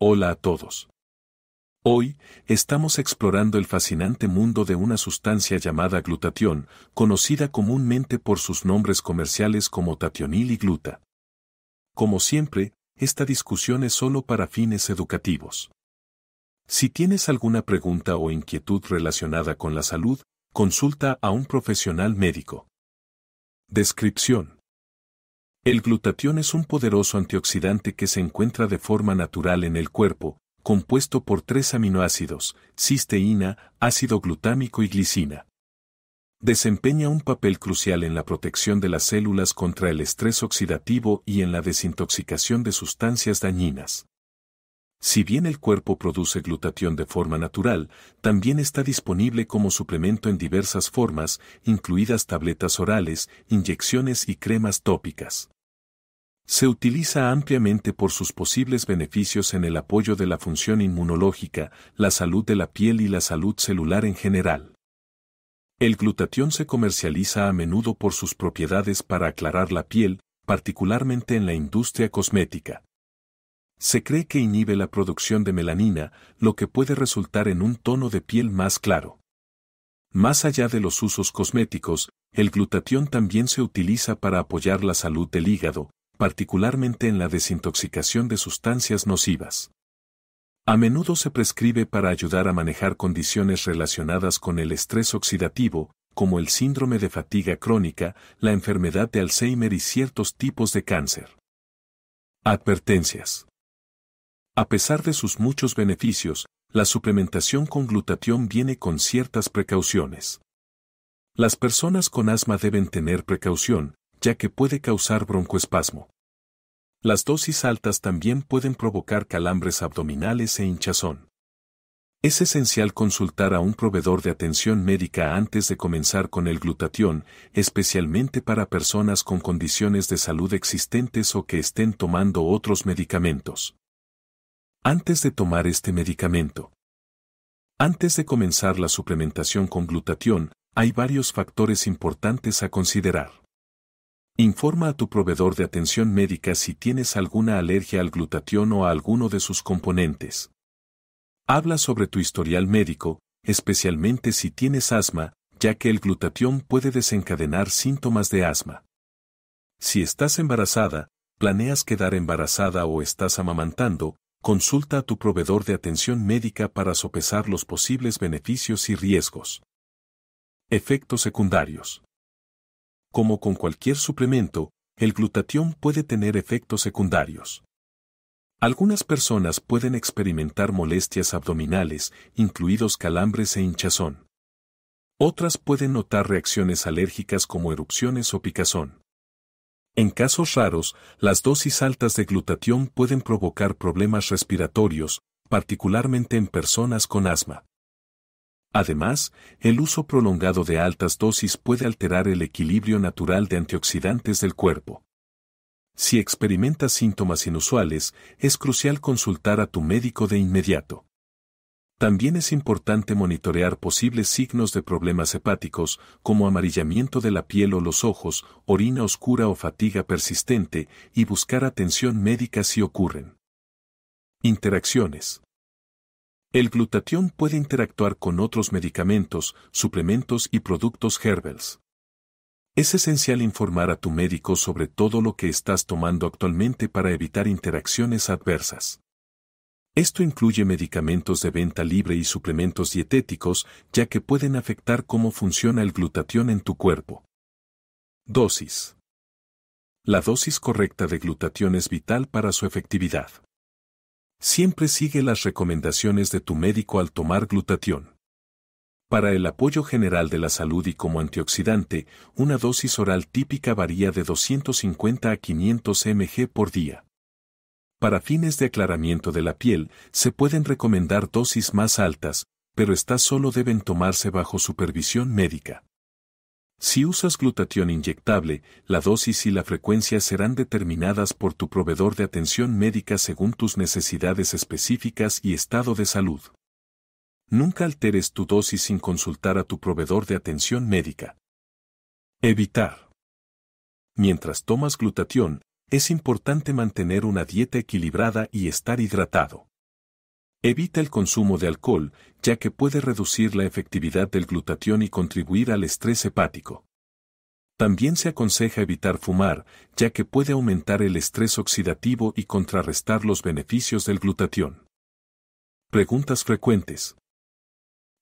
Hola a todos. Hoy, estamos explorando el fascinante mundo de una sustancia llamada glutatión, conocida comúnmente por sus nombres comerciales como tationil y gluta. Como siempre, esta discusión es solo para fines educativos. Si tienes alguna pregunta o inquietud relacionada con la salud, consulta a un profesional médico. Descripción. El glutatión es un poderoso antioxidante que se encuentra de forma natural en el cuerpo, compuesto por tres aminoácidos, cisteína, ácido glutámico y glicina. Desempeña un papel crucial en la protección de las células contra el estrés oxidativo y en la desintoxicación de sustancias dañinas. Si bien el cuerpo produce glutatión de forma natural, también está disponible como suplemento en diversas formas, incluidas tabletas orales, inyecciones y cremas tópicas. Se utiliza ampliamente por sus posibles beneficios en el apoyo de la función inmunológica, la salud de la piel y la salud celular en general. El glutatión se comercializa a menudo por sus propiedades para aclarar la piel, particularmente en la industria cosmética. Se cree que inhibe la producción de melanina, lo que puede resultar en un tono de piel más claro. Más allá de los usos cosméticos, el glutatión también se utiliza para apoyar la salud del hígado, particularmente en la desintoxicación de sustancias nocivas. A menudo se prescribe para ayudar a manejar condiciones relacionadas con el estrés oxidativo, como el síndrome de fatiga crónica, la enfermedad de Alzheimer y ciertos tipos de cáncer. Advertencias. A pesar de sus muchos beneficios, la suplementación con glutatión viene con ciertas precauciones. Las personas con asma deben tener precaución, ya que puede causar broncoespasmo. Las dosis altas también pueden provocar calambres abdominales e hinchazón. Es esencial consultar a un proveedor de atención médica antes de comenzar con el glutatión, especialmente para personas con condiciones de salud existentes o que estén tomando otros medicamentos. Antes de tomar este medicamento. Antes de comenzar la suplementación con glutatión, hay varios factores importantes a considerar. Informa a tu proveedor de atención médica si tienes alguna alergia al glutatión o a alguno de sus componentes. Habla sobre tu historial médico, especialmente si tienes asma, ya que el glutatión puede desencadenar síntomas de asma. Si estás embarazada, planeas quedar embarazada o estás amamantando, consulta a tu proveedor de atención médica para sopesar los posibles beneficios y riesgos. Efectos secundarios como con cualquier suplemento, el glutatión puede tener efectos secundarios. Algunas personas pueden experimentar molestias abdominales, incluidos calambres e hinchazón. Otras pueden notar reacciones alérgicas como erupciones o picazón. En casos raros, las dosis altas de glutatión pueden provocar problemas respiratorios, particularmente en personas con asma. Además, el uso prolongado de altas dosis puede alterar el equilibrio natural de antioxidantes del cuerpo. Si experimentas síntomas inusuales, es crucial consultar a tu médico de inmediato. También es importante monitorear posibles signos de problemas hepáticos, como amarillamiento de la piel o los ojos, orina oscura o fatiga persistente, y buscar atención médica si ocurren. Interacciones. El glutatión puede interactuar con otros medicamentos, suplementos y productos herbals. Es esencial informar a tu médico sobre todo lo que estás tomando actualmente para evitar interacciones adversas. Esto incluye medicamentos de venta libre y suplementos dietéticos, ya que pueden afectar cómo funciona el glutatión en tu cuerpo. Dosis. La dosis correcta de glutatión es vital para su efectividad. Siempre sigue las recomendaciones de tu médico al tomar glutatión. Para el apoyo general de la salud y como antioxidante, una dosis oral típica varía de 250 a 500 mg por día. Para fines de aclaramiento de la piel, se pueden recomendar dosis más altas, pero estas solo deben tomarse bajo supervisión médica. Si usas glutatión inyectable, la dosis y la frecuencia serán determinadas por tu proveedor de atención médica según tus necesidades específicas y estado de salud. Nunca alteres tu dosis sin consultar a tu proveedor de atención médica. Evitar. Mientras tomas glutatión, es importante mantener una dieta equilibrada y estar hidratado. Evita el consumo de alcohol, ya que puede reducir la efectividad del glutatión y contribuir al estrés hepático. También se aconseja evitar fumar, ya que puede aumentar el estrés oxidativo y contrarrestar los beneficios del glutatión. Preguntas frecuentes.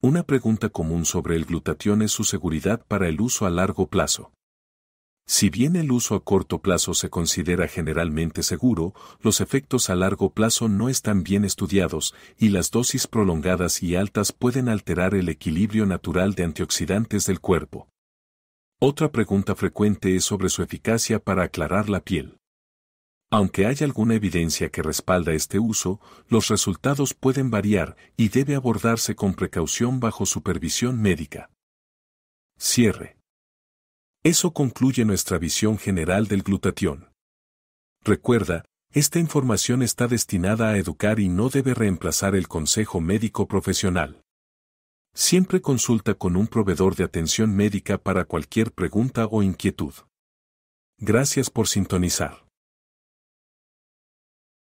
Una pregunta común sobre el glutatión es su seguridad para el uso a largo plazo. Si bien el uso a corto plazo se considera generalmente seguro, los efectos a largo plazo no están bien estudiados y las dosis prolongadas y altas pueden alterar el equilibrio natural de antioxidantes del cuerpo. Otra pregunta frecuente es sobre su eficacia para aclarar la piel. Aunque hay alguna evidencia que respalda este uso, los resultados pueden variar y debe abordarse con precaución bajo supervisión médica. Cierre. Eso concluye nuestra visión general del glutatión. Recuerda, esta información está destinada a educar y no debe reemplazar el consejo médico profesional. Siempre consulta con un proveedor de atención médica para cualquier pregunta o inquietud. Gracias por sintonizar.